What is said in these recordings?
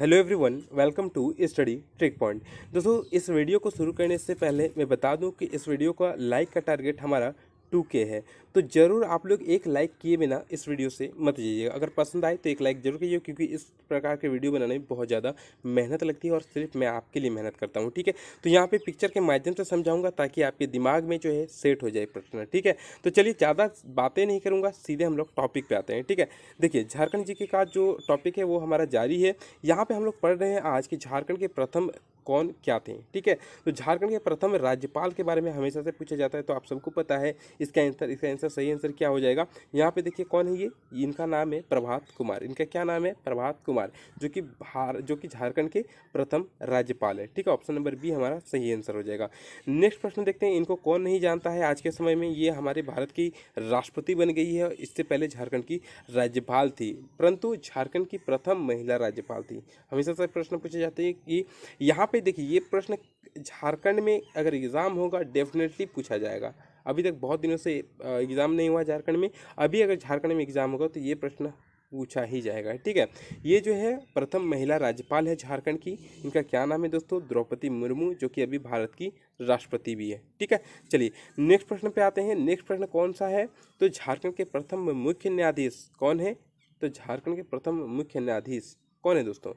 hello everyone welcome to study trick point दोस्तों इस video को शुरू करने से पहले मैं बता दूं कि इस वीडियो का लाइक का टारगेट हमारा टू के है तो ज़रूर आप लोग एक लाइक किए बिना इस वीडियो से मत जाइएगा अगर पसंद आए तो एक लाइक जरूर कीजिए क्योंकि इस प्रकार के वीडियो बनाने में बहुत ज़्यादा मेहनत लगती है और सिर्फ मैं आपके लिए मेहनत करता हूँ ठीक है तो यहाँ पे पिक्चर के माध्यम से समझाऊंगा ताकि आपके दिमाग में जो है सेट हो जाए प्रश्न ठीक है तो चलिए ज़्यादा बातें नहीं करूँगा सीधे हम लोग टॉपिक पर आते हैं ठीक है देखिए झारखंड जी के का जो टॉपिक है वो हमारा जारी है यहाँ पर हम लोग पढ़ रहे हैं आज कि झारखंड के प्रथम कौन क्या थे ठीक है तो झारखंड के प्रथम राज्यपाल के बारे में हमेशा से पूछा जाता है तो आप सबको पता है इसका आंसर इसका आंसर सही आंसर क्या हो जाएगा यहाँ पे देखिए कौन है ये इनका नाम है प्रभात कुमार इनका क्या नाम है प्रभात कुमार जो कि भार जो कि झारखंड के प्रथम राज्यपाल है ठीक है ऑप्शन नंबर बी हमारा सही आंसर हो जाएगा नेक्स्ट प्रश्न देखते हैं इनको कौन नहीं जानता है आज के समय में ये हमारे भारत की राष्ट्रपति बन गई है इससे पहले झारखंड की राज्यपाल थी परंतु झारखंड की प्रथम महिला राज्यपाल थी हमेशा से प्रश्न पूछे जाते हैं कि यहाँ पे देखिए ये प्रश्न झारखंड में अगर एग्ज़ाम होगा डेफिनेटली पूछा जाएगा अभी तक बहुत दिनों से एग्ज़ाम नहीं हुआ झारखंड में अभी अगर झारखंड में एग्ज़ाम होगा तो ये प्रश्न पूछा ही जाएगा ठीक है ये जो है प्रथम महिला राज्यपाल है झारखंड की इनका क्या नाम है दोस्तों द्रौपदी मुर्मू जो कि अभी भारत की राष्ट्रपति भी है ठीक है चलिए नेक्स्ट प्रश्न पे आते हैं नेक्स्ट प्रश्न कौन सा है तो झारखंड के प्रथम मुख्य न्यायाधीश कौन है तो झारखंड के प्रथम मुख्य न्यायाधीश कौन है दोस्तों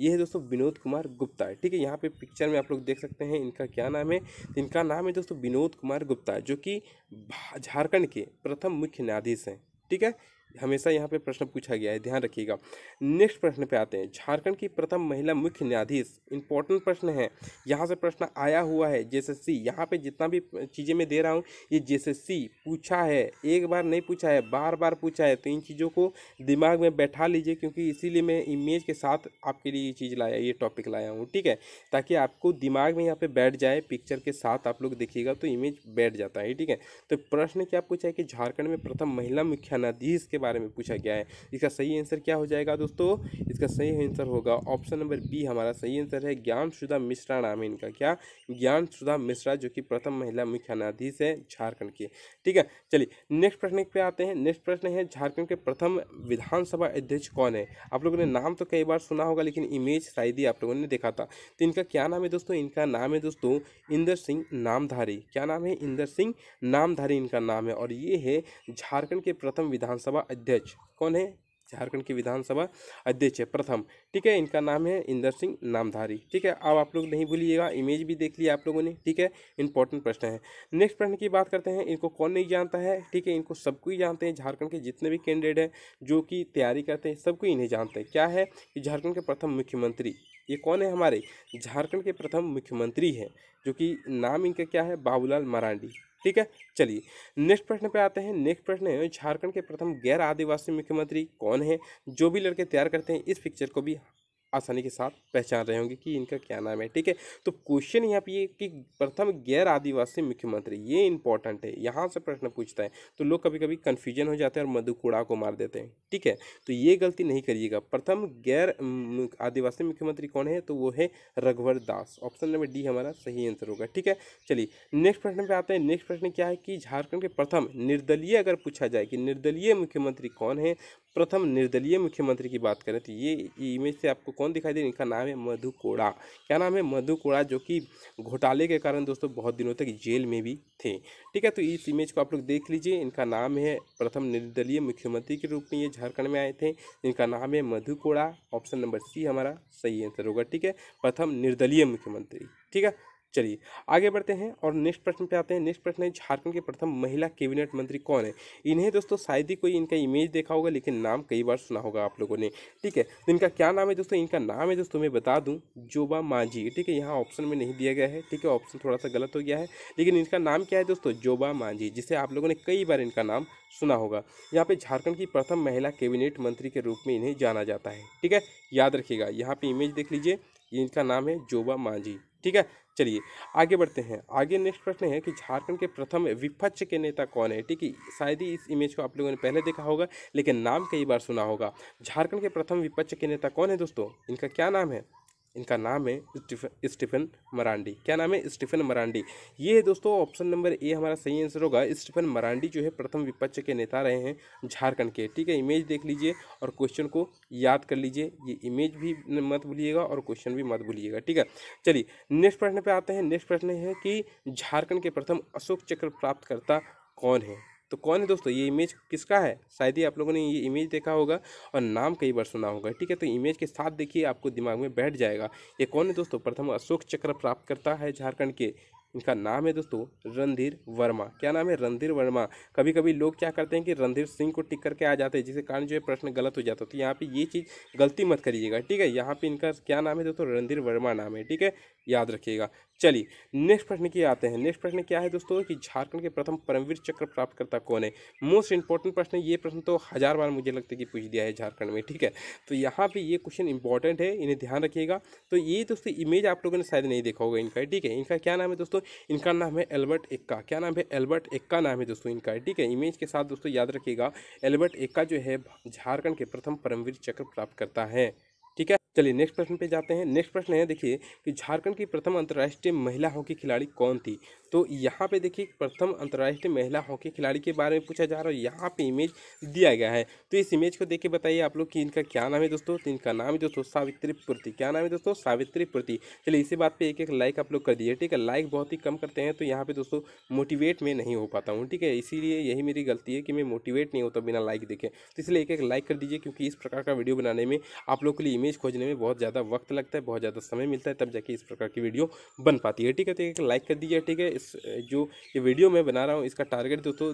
ये है दोस्तों विनोद कुमार गुप्ता ठीक है यहाँ पे पिक्चर में आप लोग देख सकते हैं इनका क्या नाम है तो इनका नाम है दोस्तों विनोद कुमार गुप्ता जो कि झारखंड के प्रथम मुख्य न्यायाधीश हैं ठीक है हमेशा यहाँ पे प्रश्न पूछा गया है ध्यान रखिएगा नेक्स्ट प्रश्न पे आते हैं झारखंड की प्रथम महिला मुख्य न्यायाधीश इंपॉर्टेंट प्रश्न है यहाँ से प्रश्न आया हुआ है सी यहाँ पे जितना भी चीज़ें मैं दे रहा हूँ ये सी पूछा है एक बार नहीं पूछा है बार बार पूछा है तो इन चीज़ों को दिमाग में बैठा लीजिए क्योंकि इसीलिए मैं इमेज के साथ आपके लिए ये चीज़ लाया ये टॉपिक लाया हूँ ठीक है ताकि आपको दिमाग में यहाँ पर बैठ जाए पिक्चर के साथ आप लोग देखिएगा तो इमेज बैठ जाता है ठीक है तो प्रश्न क्या पूछा है कि झारखंड में प्रथम महिला मुख्य न्यायाधीश के बारे में पूछा गया है इसका सही आंसर क्या हो जाएगा दोस्तों इसका सही आंसर होगा ऑप्शन नंबर बी हमारा सही आंसर है ज्ञान सुधा मिश्रा नाम है इनका क्या ज्ञान सुधा मिश्रा जो कि प्रथम महिला मुख्य न्यायाधीश है झारखंड की ठीक है चलिए नेक्स्ट प्रश्न पे आते हैं नेक्स्ट प्रश्न है झारखंड के प्रथम विधानसभा अध्यक्ष कौन है आप लोगों ने नाम तो कई बार सुना होगा लेकिन इमेज शायद ही आप लोगों ने देखा था तो इनका क्या नाम है दोस्तों इनका नाम है दोस्तों इंदर सिंह नामधारी क्या नाम है इंदर सिंह नामधारी इनका नाम है और ये है झारखंड के प्रथम विधानसभा अध्यक्ष कौन है झारखंड की विधानसभा अध्यक्ष है प्रथम ठीक है इनका नाम है इंदर सिंह नामधारी ठीक है अब आप लोग नहीं भूलिएगा इमेज भी देख लिया आप लोगों ने ठीक है इंपॉर्टेंट प्रश्न है नेक्स्ट प्रश्न की बात करते हैं इनको कौन नहीं जानता है ठीक है इनको सबको ही जानते हैं झारखंड के जितने भी कैंडिडेट हैं जो कि तैयारी करते हैं सबको इन्हें जानते हैं क्या है कि झारखंड के प्रथम मुख्यमंत्री ये कौन है हमारे झारखंड के प्रथम मुख्यमंत्री हैं जो कि नाम इनका क्या है बाबूलाल मरांडी ठीक है चलिए नेक्स्ट प्रश्न पे आते हैं नेक्स्ट प्रश्न है झारखंड के प्रथम गैर आदिवासी मुख्यमंत्री कौन है जो भी लड़के तैयार करते हैं इस पिक्चर को भी आसानी के साथ पहचान रहे होंगे कि इनका क्या नाम है ठीक है तो क्वेश्चन यहाँ पे ये कि प्रथम गैर आदिवासी मुख्यमंत्री ये इंपॉर्टेंट है यहाँ से प्रश्न पूछता है तो लोग कभी कभी कन्फ्यूजन हो जाते हैं और मधुकुड़ा को मार देते हैं ठीक है तो ये गलती नहीं करिएगा प्रथम गैर आदिवासी मुख्यमंत्री कौन है तो वो है रघुवर दास ऑप्शन नंबर डी हमारा सही आंसर होगा ठीक है चलिए नेक्स्ट प्रश्न पर आते हैं नेक्स्ट प्रश्न क्या है कि झारखंड के प्रथम निर्दलीय अगर पूछा जाए कि निर्दलीय मुख्यमंत्री कौन है प्रथम निर्दलीय मुख्यमंत्री की बात करें तो ये इमेज से आपको कौन दिखाई दे रही इनका नाम है मधु कोड़ा क्या नाम है मधु कोड़ा जो कि घोटाले के कारण दोस्तों बहुत दिनों तक जेल में भी थे ठीक है तो इस इमेज को आप लोग देख लीजिए इनका नाम है प्रथम निर्दलीय मुख्यमंत्री के रूप में ये झारखंड में आए थे इनका नाम है मधु कोड़ा ऑप्शन नंबर सी हमारा सही आंसर होगा ठीक है प्रथम निर्दलीय मुख्यमंत्री ठीक है चलिए आगे बढ़ते हैं और नेक्स्ट प्रश्न पे आते हैं नेक्स्ट प्रश्न है झारखंड के प्रथम महिला कैबिनेट मंत्री कौन है इन्हें दोस्तों शायद ही कोई इनका इमेज देखा होगा लेकिन नाम कई बार सुना होगा आप लोगों ने ठीक है तो इनका क्या नाम है दोस्तों इनका नाम है दोस्तों मैं बता दूँ जोबा मांझी ठीक है यहाँ ऑप्शन में नहीं दिया गया है ठीक है ऑप्शन थोड़ा सा गलत हो गया है लेकिन इनका नाम क्या है दोस्तों जोबा मांझी जिसे आप लोगों ने कई बार इनका नाम सुना होगा यहाँ पे झारखंड की प्रथम महिला कैबिनेट मंत्री के रूप में इन्हें जाना जाता है ठीक है याद रखिएगा यहाँ पे इमेज देख लीजिए इनका नाम है जोबा मांझी ठीक है चलिए आगे बढ़ते हैं आगे नेक्स्ट प्रश्न है कि झारखंड के प्रथम विपक्ष के नेता कौन है ठीक है शायद ही इस इमेज को आप लोगों ने पहले देखा होगा लेकिन नाम कई बार सुना होगा झारखंड के प्रथम विपक्ष के नेता कौन है दोस्तों इनका क्या नाम है इनका नाम है स्टीफन मरांडी क्या नाम है स्टीफन मरांडी ये दोस्तों ऑप्शन नंबर ए हमारा सही आंसर होगा स्टीफन मरांडी जो है प्रथम विपक्ष के नेता रहे हैं झारखंड के ठीक है इमेज देख लीजिए और क्वेश्चन को याद कर लीजिए ये इमेज भी मत भूलिएगा और क्वेश्चन भी मत भूलिएगा ठीक है चलिए नेक्स्ट प्रश्न पर आते हैं नेक्स्ट प्रश्न है कि झारखंड के प्रथम अशोक चक्र प्राप्तकर्ता कौन है तो कौन है दोस्तों ये इमेज किसका है शायद ही आप लोगों ने ये इमेज देखा होगा और नाम कई बार सुना होगा ठीक है तो इमेज के साथ देखिए आपको दिमाग में बैठ जाएगा ये कौन है दोस्तों प्रथम अशोक चक्र प्राप्त करता है झारखंड के इनका नाम है दोस्तों रणधीर वर्मा क्या नाम है रणधीर वर्मा कभी कभी लोग क्या करते हैं कि रणधीर सिंह को टिक करके आ जाते हैं जिसके कारण जो है प्रश्न गलत हो जाता है तो यहाँ पे ये चीज़ गलती मत करिएगा ठीक है यहाँ पे इनका क्या नाम है दोस्तों रणधीर वर्मा नाम है ठीक है याद रखिएगा चलिए नेक्स्ट प्रश्न की आते हैं नेक्स्ट प्रश्न क्या है दोस्तों कि झारखंड के प्रथम परमवीर चक्र प्राप्तकर्ता कौन है मोस्ट इंपॉर्टेंट प्रश्न ये प्रश्न तो हज़ार बार मुझे लगता है कि पूछ दिया है झारखंड में ठीक है तो यहाँ पे ये क्वेश्चन इंपॉर्टेंट है इन्हें ध्यान रखिएगा तो ये दोस्तों इमेज आप लोगों ने शायद नहीं देखा होगा इनका ठीक है इनका क्या नाम है दोस्तों इनका नाम है एल्बर्ट एक्का क्या नाम है एल्बर्ट एक्का नाम है दोस्तों इनका ठीक है इमेज के साथ दोस्तों याद रखिएगा एल्बर्ट एक्का जो है झारखंड के प्रथम परमवीर चक्र प्राप्त करता है ठीक है चलिए नेक्स्ट प्रश्न पे जाते हैं नेक्स्ट प्रश्न है देखिए कि झारखंड की प्रथम अंतर्राष्ट्रीय महिला हॉकी खिलाड़ी कौन थी तो यहाँ पे देखिए प्रथम अंतर्राष्ट्रीय महिला हॉकी खिलाड़ी के बारे में पूछा जा रहा है यहाँ पे इमेज दिया गया है तो इस इमेज को देख के बताइए आप लोग कि इनका क्या नाम है दोस्तों तो इनका नाम है दोस्तों सावित्री पूर्ति क्या नाम है दोस्तों सावित्री पूर्ति चलिए इसी बात पर एक एक लाइक आप लोग कर दिए ठीक है लाइक बहुत ही कम करते हैं तो यहाँ पर दोस्तों मोटिवेट में नहीं हो पाता हूँ ठीक है इसीलिए यही मेरी गलती है कि मैं मोटिवेट नहीं होता बिना लाइक देखे तो इसलिए एक एक लाइक कर दीजिए क्योंकि इस प्रकार का वीडियो बनाने में आप लोग के लिए इमेज खोजने में बहुत ज़्यादा वक्त लगता है बहुत ज़्यादा समय मिलता है तब जाके इस प्रकार की वीडियो बन पाती है ठीक है तो एक लाइक कर दीजिए ठीक है इस जो ये वीडियो मैं बना रहा हूँ इसका टारगेट दोस्तों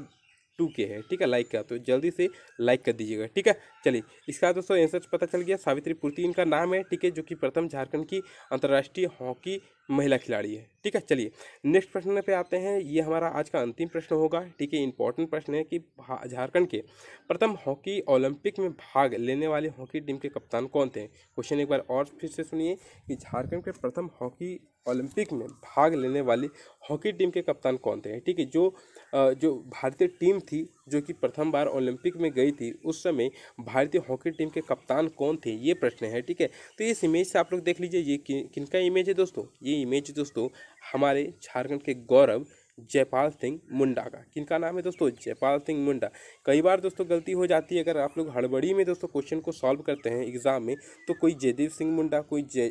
टू के है ठीक है लाइक का तो जल्दी से लाइक कर दीजिएगा ठीक है चलिए इसका दोस्तों आंसर पता चल गया सावित्री पुर्ती इनका नाम है ठीक है जो कि प्रथम झारखंड की अंतर्राष्ट्रीय हॉकी महिला खिलाड़ी है ठीक है चलिए नेक्स्ट प्रश्न पे आते हैं ये हमारा आज का अंतिम प्रश्न होगा ठीक है इंपॉर्टेंट प्रश्न है कि झारखंड के प्रथम हॉकी ओलंपिक में भाग लेने वाले हॉकी टीम के कप्तान कौन थे क्वेश्चन एक बार और फिर से सुनिए कि झारखंड के प्रथम हॉकी ओलंपिक में भाग लेने वाली हॉकी टीम के कप्तान कौन थे ठीक है जो जो भारतीय टीम थी जो कि प्रथम बार ओलंपिक में गई थी उस समय भारतीय हॉकी टीम के कप्तान कौन थे ये प्रश्न है ठीक है तो इस इमेज से आप लोग देख लीजिए ये कि, किनका इमेज है दोस्तों ये इमेज दोस्तों हमारे झारखंड के गौरव जयपाल सिंह मुंडा का किनका नाम है दोस्तों जयपाल सिंह मुंडा कई बार दोस्तों गलती हो जाती है अगर आप लोग हड़बड़ी में दोस्तों क्वेश्चन को सॉल्व करते हैं एग्ज़ाम में तो कोई जयदेव सिंह मुंडा कोई जय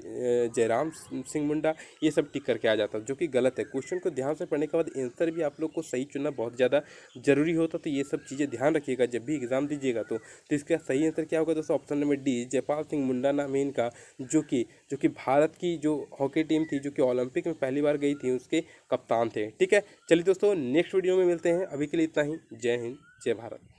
जयराम सिंह मुंडा ये सब टिक करके आ जाता है जो कि गलत है क्वेश्चन को ध्यान से पढ़ने के बाद आंसर भी आप लोग को सही चुनना बहुत ज़्यादा ज़रूरी होता तो ये सब चीज़ें ध्यान रखिएगा जब भी एग्ज़ाम दीजिएगा तो, तो इसका सही आंसर क्या होगा दोस्तों option number D Jaipal Singh Munda नाम है इनका जो कि जो कि भारत की जो हॉकी टीम थी जो कि ओलंपिक में पहली बार गई थी उसके कप्तान थे ठीक है चलिए दोस्तों नेक्स्ट वीडियो में मिलते हैं अभी के लिए इतना ही जय हिंद जय भारत